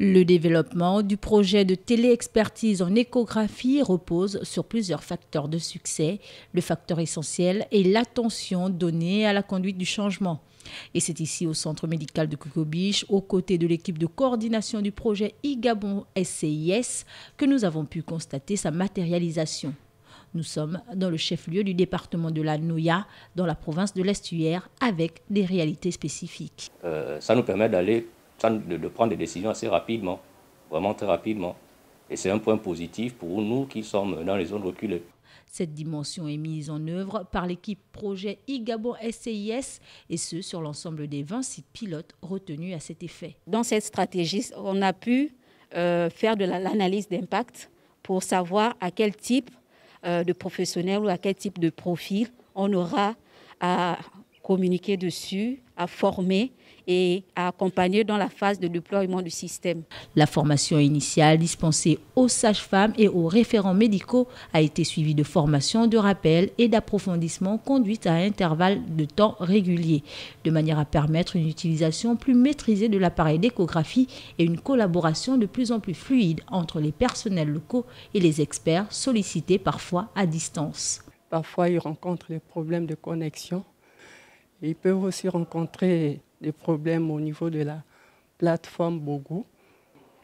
Le développement du projet de téléexpertise en échographie repose sur plusieurs facteurs de succès. Le facteur essentiel est l'attention donnée à la conduite du changement. Et c'est ici au centre médical de Koukoubiche, aux côtés de l'équipe de coordination du projet IGABON SCIS, que nous avons pu constater sa matérialisation. Nous sommes dans le chef-lieu du département de la Nouya, dans la province de l'Estuaire, avec des réalités spécifiques. Euh, ça nous permet d'aller de, prendre des décisions assez rapidement, vraiment très rapidement. Et c'est un point positif pour nous qui sommes dans les zones reculées. Cette dimension est mise en œuvre par l'équipe projet igabo SCIS et ce sur l'ensemble des 26 pilotes retenus à cet effet. Dans cette stratégie, on a pu euh, faire de l'analyse d'impact pour savoir à quel type euh, de professionnel ou à quel type de profil on aura à communiquer dessus, à former et à accompagner dans la phase de déploiement du système. La formation initiale dispensée aux sages-femmes et aux référents médicaux a été suivie de formations de rappel et d'approfondissement conduites à intervalles de temps réguliers, de manière à permettre une utilisation plus maîtrisée de l'appareil d'échographie et une collaboration de plus en plus fluide entre les personnels locaux et les experts sollicités parfois à distance. Parfois, ils rencontrent des problèmes de connexion ils peuvent aussi rencontrer des problèmes au niveau de la plateforme Bogo,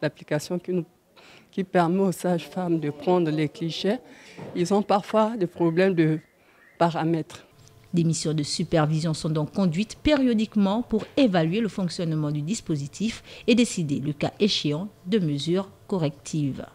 l'application qui, qui permet aux sages-femmes de prendre les clichés. Ils ont parfois des problèmes de paramètres. Des missions de supervision sont donc conduites périodiquement pour évaluer le fonctionnement du dispositif et décider, le cas échéant, de mesures correctives.